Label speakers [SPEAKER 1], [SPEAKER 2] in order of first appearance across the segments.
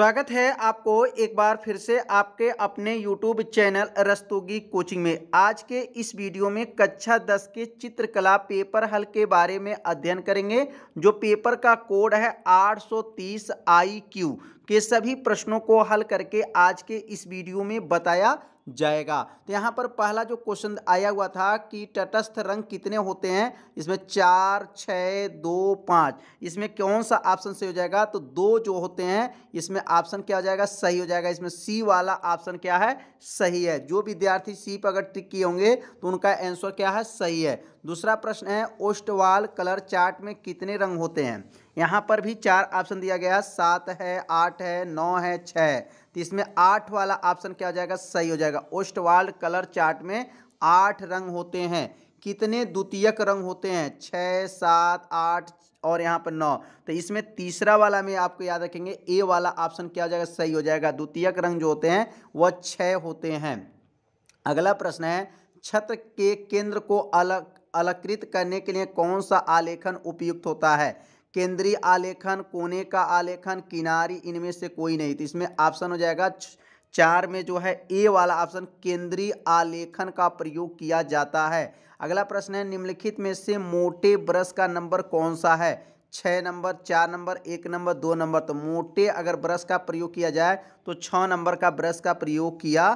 [SPEAKER 1] स्वागत है आपको एक बार फिर से आपके अपने YouTube चैनल रस्तोगी कोचिंग में आज के इस वीडियो में कक्षा 10 के चित्रकला पेपर हल के बारे में अध्ययन करेंगे जो पेपर का कोड है 830 आई क्यू के सभी प्रश्नों को हल करके आज के इस वीडियो में बताया जाएगा तो यहाँ पर पहला जो क्वेश्चन आया हुआ था कि तटस्थ रंग कितने होते हैं इसमें चार छः दो पाँच इसमें कौन सा ऑप्शन सही हो जाएगा तो दो जो होते हैं इसमें ऑप्शन क्या हो जाएगा सही हो जाएगा इसमें सी वाला ऑप्शन क्या है सही है जो विद्यार्थी सी पर अगर टिक किए होंगे तो उनका आंसर क्या है सही है दूसरा प्रश्न है ओस्टवाल कलर चार्ट में कितने रंग होते हैं यहाँ पर भी चार ऑप्शन दिया गया सात है आठ है नौ है छः तो इसमें आठ वाला ऑप्शन क्या हो जाएगा सही हो जाएगा ओस्टवाल्ड कलर चार्ट में आठ रंग होते हैं कितने द्वितीयक रंग होते हैं छः सात आठ और यहाँ पर नौ तो इसमें तीसरा वाला में आपको याद रखेंगे ए वाला ऑप्शन क्या हो जाएगा सही हो जाएगा द्वितीयक रंग जो होते हैं वह छः होते हैं अगला प्रश्न है छत्र के केंद्र को अलग अलंकृत करने के लिए कौन सा आलेखन उपयुक्त होता है केंद्रीय आलेखन कोने का आलेखन किनारी इनमें से कोई नहीं तो इसमें ऑप्शन हो जाएगा चार में जो है ए वाला ऑप्शन केंद्रीय आलेखन का प्रयोग किया जाता है अगला प्रश्न है निम्नलिखित में से मोटे ब्रश का नंबर कौन सा है छः नंबर चार नंबर एक नंबर दो नंबर तो मोटे अगर ब्रश का प्रयोग किया जाए तो छः नंबर का ब्रश का प्रयोग किया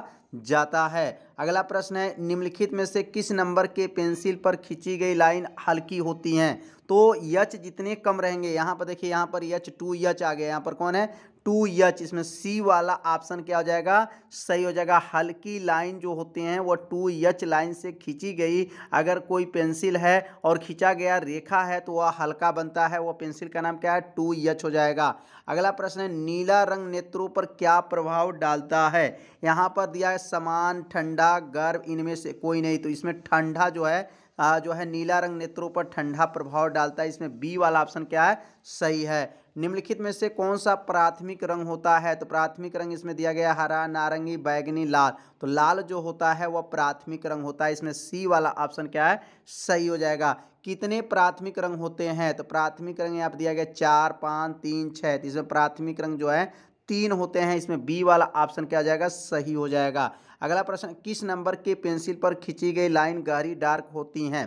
[SPEAKER 1] जाता है अगला प्रश्न है निम्नलिखित में से किस नंबर के पेंसिल पर खींची गई लाइन हल्की होती हैं तो यच जितने कम रहेंगे यहाँ पर देखिए यहाँ पर यच टू यच आ गया यहाँ पर कौन है टू यच इसमें सी वाला ऑप्शन क्या हो जाएगा सही हो जाएगा हल्की लाइन जो होते हैं वो टू यच लाइन से खींची गई अगर कोई पेंसिल है और खींचा गया रेखा है तो वह हल्का बनता है वह पेंसिल का नाम क्या है टू यच हो जाएगा अगला प्रश्न है नीला रंग नेत्रों पर क्या प्रभाव डालता है यहाँ पर दिया है समान ठंडा गर्व इनमें से कोई नहीं तो इसमें ठंडा जो है आ, जो है नीला रंग नेत्रों पर ठंडा प्रभाव डालता है इसमें बी वाला ऑप्शन क्या है सही है निम्नलिखित में से कौन सा प्राथमिक रंग होता है तो प्राथमिक रंग इसमें दिया गया हरा नारंगी बैगनी लाल तो लाल जो होता है वह प्राथमिक रंग होता है इसमें सी वाला ऑप्शन क्या है सही हो जाएगा कितने प्राथमिक रंग होते हैं तो प्राथमिक रंग यहाँ पर दिया गया चार पाँच तीन छः तो इसमें प्राथमिक रंग जो है तीन होते हैं इसमें बी वाला ऑप्शन क्या जाएगा सही हो जाएगा अगला प्रश्न किस नंबर के पेंसिल पर खींची गई लाइन गहरी डार्क होती हैं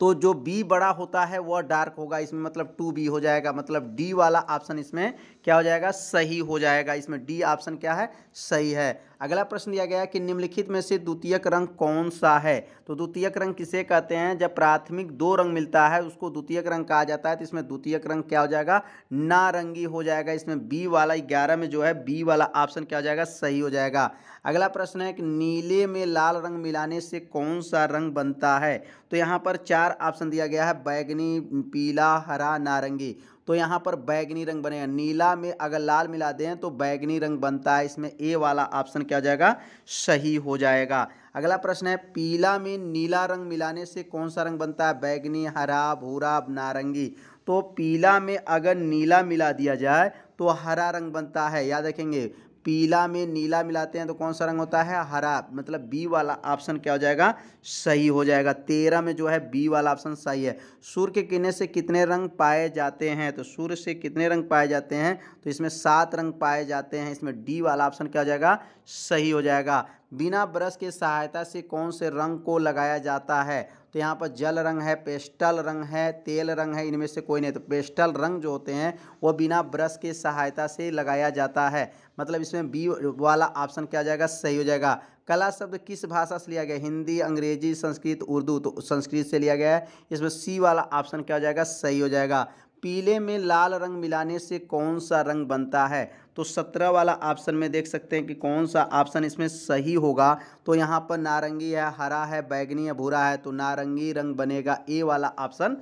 [SPEAKER 1] तो जो बी बड़ा होता है वह डार्क होगा इसमें मतलब टू बी हो जाएगा मतलब डी वाला ऑप्शन इसमें क्या हो जाएगा सही हो जाएगा इसमें डी ऑप्शन क्या है सही है अगला प्रश्न दिया गया कि निम्नलिखित में से द्वितीयक रंग कौन सा है तो द्वितीयक रंग किसे कहते हैं जब प्राथमिक दो रंग मिलता है उसको द्वितीयक रंग कहा जाता है तो इसमें द्वितीयक रंग क्या हो जाएगा नारंगी हो जाएगा इसमें बी वाला ग्यारह में जो है बी वाला ऑप्शन क्या हो जाएगा सही हो जाएगा अगला प्रश्न है कि नीले में लाल रंग मिलाने से कौन सा रंग बनता है तो यहाँ पर चार ऑप्शन दिया गया है बैगनी पीला हरा नारंगी तो यहाँ पर बैगनी रंग बनेगा नीला में अगर लाल मिला दें तो बैगनी रंग बनता है इसमें ए वाला ऑप्शन क्या जाएगा सही हो जाएगा अगला प्रश्न है पीला में नीला रंग मिलाने से कौन सा रंग बनता है बैगनी हरा भूरा नारंगी तो पीला में अगर नीला मिला दिया जाए तो हरा रंग बनता है याद रखेंगे पीला में नीला मिलाते हैं तो कौन सा रंग होता है हरा मतलब बी वाला ऑप्शन क्या हो जाएगा सही हो जाएगा तेरह में जो है बी वाला ऑप्शन सही है सूर्य के किरने से कितने रंग पाए जाते हैं तो सूर्य से कितने रंग पाए जाते हैं तो इसमें सात रंग पाए जाते हैं इसमें डी वाला ऑप्शन क्या हो जाएगा सही हो जाएगा बिना ब्रश के सहायता से कौन से रंग को लगाया जाता है तो यहाँ पर जल रंग है पेस्टल रंग है तेल रंग है इनमें से कोई नहीं तो पेस्टल रंग जो होते हैं वो बिना ब्रश के सहायता से लगाया जाता है मतलब इसमें बी वाला ऑप्शन क्या जाएगा सही हो जाएगा कला शब्द किस भाषा से लिया गया हिंदी अंग्रेजी संस्कृत उर्दू तो संस्कृत से लिया गया है इसमें सी वाला ऑप्शन क्या हो जाएगा सही हो जाएगा पीले में लाल रंग मिलाने से कौन सा रंग बनता है तो सत्रह वाला ऑप्शन में देख सकते हैं कि कौन सा ऑप्शन इसमें सही होगा तो यहाँ पर नारंगी है हरा है बैगनी है भूरा है तो नारंगी रंग बनेगा ए वाला ऑप्शन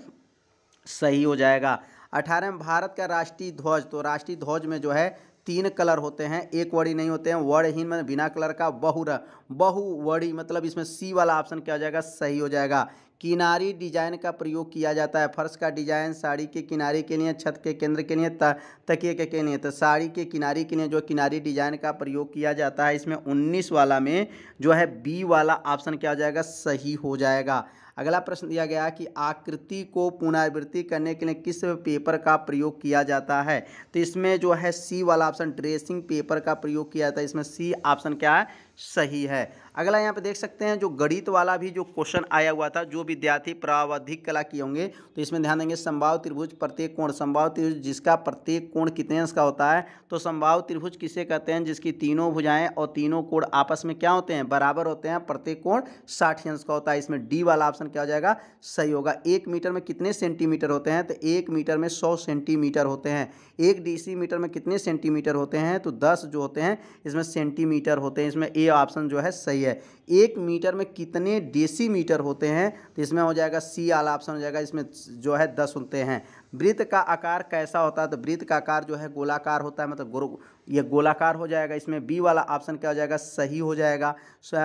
[SPEAKER 1] सही हो जाएगा अठारह में भारत का राष्ट्रीय ध्वज तो राष्ट्रीय ध्वज में जो है तीन कलर होते हैं एक वड़ी नहीं होते हैं वड़हीन में बिना कलर का बहुर बहुवड़ी मतलब इसमें सी वाला ऑप्शन क्या हो जाएगा सही हो जाएगा किनारी डिजाइन का प्रयोग किया जाता है फर्श का डिजाइन साड़ी के किनारे के लिए छत के केंद्र के लिए तकिए के, के लिए तो साड़ी के किनारे के लिए जो किनारी डिजाइन का प्रयोग किया जाता है इसमें उन्नीस वाला में जो है बी वाला ऑप्शन क्या हो जाएगा सही हो जाएगा अगला प्रश्न दिया गया कि आकृति को पुनरावृत्ति करने के लिए किस पेपर का प्रयोग किया जाता है तो इसमें जो है सी वाला ऑप्शन ड्रेसिंग पेपर का प्रयोग किया जाता है इसमें सी ऑप्शन क्या है सही है अगला यहाँ पे देख सकते हैं जो गणित वाला भी जो क्वेश्चन आया हुआ था जो विद्यार्थी प्रावधिक कला किए होंगे तो इसमें ध्यान देंगे संभाव त्रिभुज प्रत्येक कोण संभाव त्रिभुज जिसका प्रत्येक कोण कितने अंश का होता है तो संभाव त्रिभुज किसे कहते हैं जिसकी तीनों भुजाएं और तीनों कोण आपस में क्या होते हैं बराबर होते हैं प्रत्येक कोण साठ अंश का होता है इसमें डी वाला ऑप्शन ऑप्शन क्या हो जाएगा सही होगा एक मीटर में कितने सेंटीमीटर होते हैं तो एक मीटर में सौ सेंटीमीटर होते हैं एक डीसी मीटर में कितने सेंटीमीटर होते हैं तो दस जो होते हैं इसमें सेंटीमीटर होते हैं इसमें ए ऑप्शन जो है सही है एक मीटर में कितने डेसीमीटर होते हैं तो इसमें हो जाएगा सी आला ऑप्शन हो जाएगा इसमें जो है दस होते हैं वृत्त का आकार कैसा होता है तो वृत्त का आकार जो है गोलाकार होता है मतलब गोल ये गोलाकार हो जाएगा इसमें बी वाला ऑप्शन क्या हो जाएगा सही हो जाएगा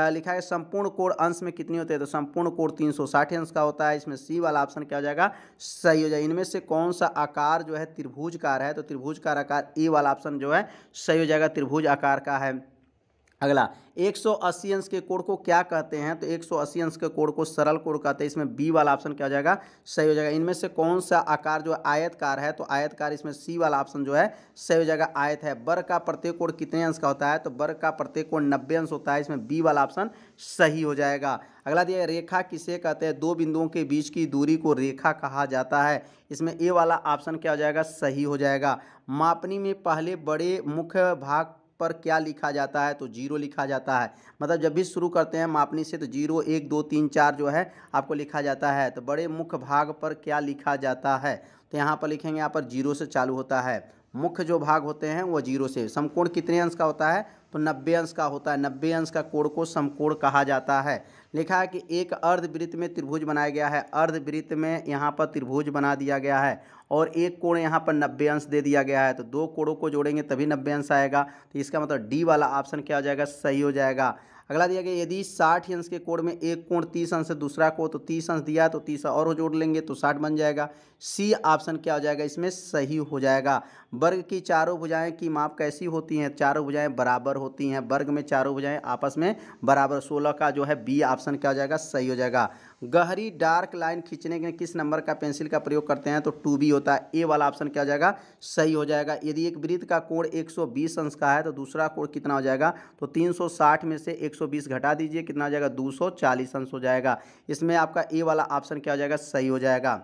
[SPEAKER 1] लिखा है संपूर्ण कोण अंश में कितनी होते हैं तो संपूर्ण कोण 360 अंश का होता है इसमें सी वाला ऑप्शन क्या हो जाएगा सही हो जाएगा इनमें से कौन सा आकार जो है त्रिभुज का है तो त्रिभुज का आकार ए वाला ऑप्शन जो है सही हो जाएगा त्रिभुज आकार का है अगला 180 अंश के कोड को क्या कहते हैं तो 180 अंश के कोड को सरल कोड कहते हैं इसमें बी वाला ऑप्शन क्या हो जाएगा सही हो जाएगा इनमें से कौन सा आकार जो आयतकार है तो आयतकार इसमें सी वाला ऑप्शन जो है सही हो जाएगा आयत है बर का प्रत्येक कोड़ कितने अंश का होता है तो बर का प्रत्येक कोण नब्बे अंश होता है इसमें बी वाला ऑप्शन सही हो जाएगा अगला दिया रेखा किसे कहते हैं दो बिंदुओं के बीच की दूरी को रेखा कहा जाता है इसमें ए वाला ऑप्शन क्या हो जाएगा सही हो जाएगा मापनी में पहले बड़े मुख्य भाग पर क्या लिखा जाता है तो जीरो लिखा जाता है मतलब जब भी शुरू करते हैं मापनी से तो जीरो एक दो तीन चार जो है आपको लिखा जाता है तो बड़े मुख्य भाग पर क्या लिखा जाता है तो यहाँ पर लिखेंगे यहाँ पर जीरो से चालू होता है मुख्य जो भाग होते हैं वो जीरो से समकोण कितने अंश का होता है तो नब्बे अंश का होता है नब्बे अंश का कोण को समकोण कहा जाता है लिखा है कि एक अर्धवृत्त में त्रिभुज बनाया गया है अर्धवृत्त में यहाँ पर त्रिभुज बना दिया गया है और एक कोण यहाँ पर नब्बे अंश दे दिया गया है तो दो कोणों को जोड़ेंगे तभी नब्बे अंश आएगा तो इसका मतलब डी वाला ऑप्शन क्या हो जाएगा सही हो जाएगा अगला दिया गया यदि साठ अंश के कोण में एक कोण तीस अंश से दूसरा को तो तीस अंश दिया तो तीस और जोड़ लेंगे तो साठ बन जाएगा सी ऑप्शन क्या हो जाएगा इसमें सही हो जाएगा वर्ग की चारों भुजाएं की माप कैसी होती हैं चारों भुजाएं बराबर होती हैं वर्ग में चारों भुजाएं आपस में बराबर सोलह का जो है बी ऑप्शन क्या हो जाएगा सही हो जाएगा गहरी डार्क लाइन खींचने के किस नंबर का पेंसिल का प्रयोग करते हैं तो टू बी होता है ए वाला ऑप्शन क्या हो जाएगा सही हो जाएगा यदि एक वृत्त का कोण 120 अंश का है तो दूसरा कोण कितना हो जाएगा तो 360 में से 120 120 घटा दीजिए कितना हो जाएगा 240 अंश हो जाएगा इसमें आपका ए वाला ऑप्शन क्या हो जाएगा सही हो जाएगा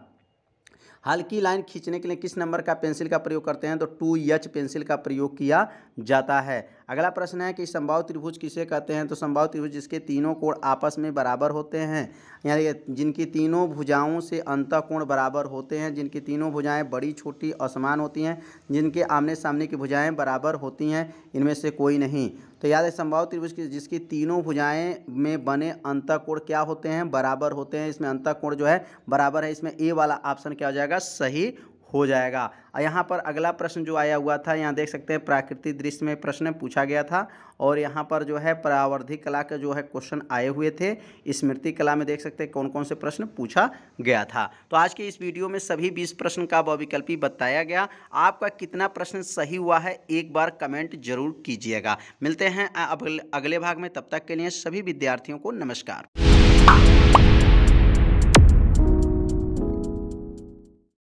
[SPEAKER 1] हल्की लाइन खींचने के लिए किस नंबर का पेंसिल का प्रयोग करते हैं तो टू एच पेंसिल का प्रयोग किया जाता है अगला प्रश्न है कि संभाव त्रिभुज किसे कहते हैं तो संभाव त्रिभुज जिसके तीनों कोण आपस में बराबर होते हैं यानी जिनकी तीनों भुजाओं से अंत कोण बराबर होते हैं जिनकी तीनों भुजाएं बड़ी छोटी असमान होती हैं जिनके आमने सामने की भुजाएं बराबर होती हैं इनमें से कोई नहीं तो याद है संभाव त्रिभुज की जिसकी तीनों भुजाएं में बने कोण क्या होते हैं बराबर होते हैं इसमें कोण जो है बराबर है इसमें ए वाला ऑप्शन क्या हो जाएगा सही हो जाएगा और यहाँ पर अगला प्रश्न जो आया हुआ था यहाँ देख सकते हैं प्राकृतिक दृश्य में प्रश्न पूछा गया था और यहाँ पर जो है प्रावर्धी कला के जो है क्वेश्चन आए हुए थे स्मृति कला में देख सकते हैं कौन कौन से प्रश्न पूछा गया था तो आज के इस वीडियो में सभी बीस प्रश्न का विकल्पी बताया गया आपका कितना प्रश्न सही हुआ है एक बार कमेंट जरूर कीजिएगा मिलते हैं अगले भाग में तब तक के लिए सभी विद्यार्थियों को नमस्कार